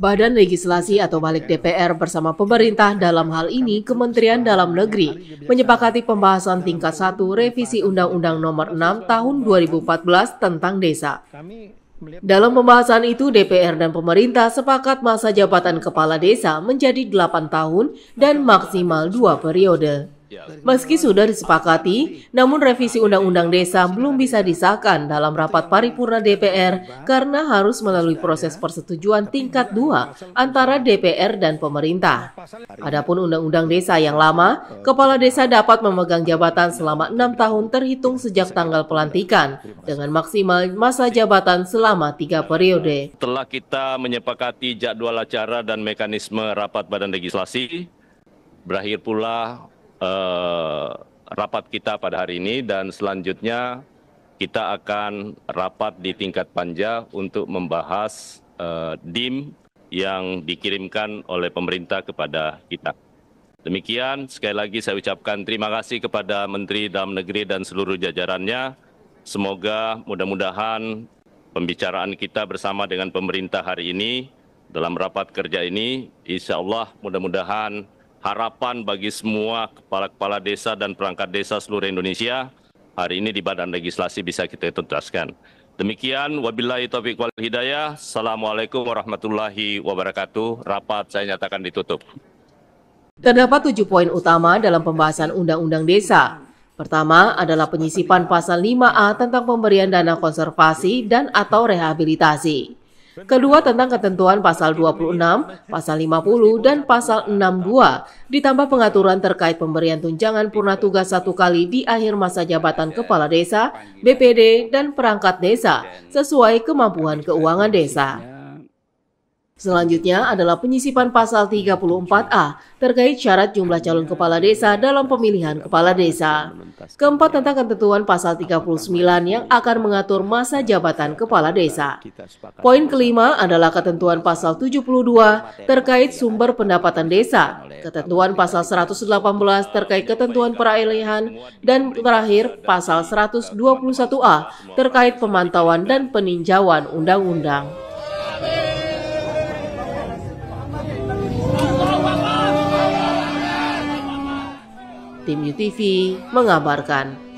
Badan Legislasi atau Balik DPR bersama pemerintah dalam hal ini Kementerian Dalam Negeri menyepakati pembahasan tingkat 1 revisi Undang-Undang Nomor 6 Tahun 2014 tentang desa. Dalam pembahasan itu, DPR dan pemerintah sepakat masa jabatan kepala desa menjadi 8 tahun dan maksimal dua periode. Ya. Meski sudah disepakati, namun revisi Undang-Undang Desa belum bisa disahkan dalam rapat paripurna DPR karena harus melalui proses persetujuan tingkat dua antara DPR dan pemerintah. Adapun Undang-Undang Desa yang lama, Kepala Desa dapat memegang jabatan selama enam tahun terhitung sejak tanggal pelantikan dengan maksimal masa jabatan selama tiga periode. Telah kita menyepakati jadwal acara dan mekanisme rapat badan legislasi, berakhir pula Eh, rapat kita pada hari ini dan selanjutnya kita akan rapat di tingkat panja untuk membahas eh, DIM yang dikirimkan oleh pemerintah kepada kita. Demikian, sekali lagi saya ucapkan terima kasih kepada Menteri Dalam Negeri dan seluruh jajarannya. Semoga mudah-mudahan pembicaraan kita bersama dengan pemerintah hari ini dalam rapat kerja ini, insya Allah mudah-mudahan harapan bagi semua kepala-kepala desa dan perangkat desa seluruh Indonesia hari ini di Badan Legislasi bisa kita tuntaskan. Demikian wabillahi taufiq wal hidayah. Assalamualaikum warahmatullahi wabarakatuh. Rapat saya nyatakan ditutup. Terdapat tujuh poin utama dalam pembahasan Undang-Undang Desa. Pertama adalah penyisipan pasal 5A tentang pemberian dana konservasi dan atau rehabilitasi. Kedua tentang ketentuan pasal 26, pasal 50, dan pasal 62, ditambah pengaturan terkait pemberian tunjangan purna tugas satu kali di akhir masa jabatan kepala desa, BPD, dan perangkat desa sesuai kemampuan keuangan desa. Selanjutnya adalah penyisipan pasal 34A terkait syarat jumlah calon kepala desa dalam pemilihan kepala desa. Keempat tentang ketentuan pasal 39 yang akan mengatur masa jabatan kepala desa. Poin kelima adalah ketentuan pasal 72 terkait sumber pendapatan desa, ketentuan pasal 118 terkait ketentuan peralihan, dan terakhir pasal 121A terkait pemantauan dan peninjauan undang-undang. Tim UTV mengabarkan.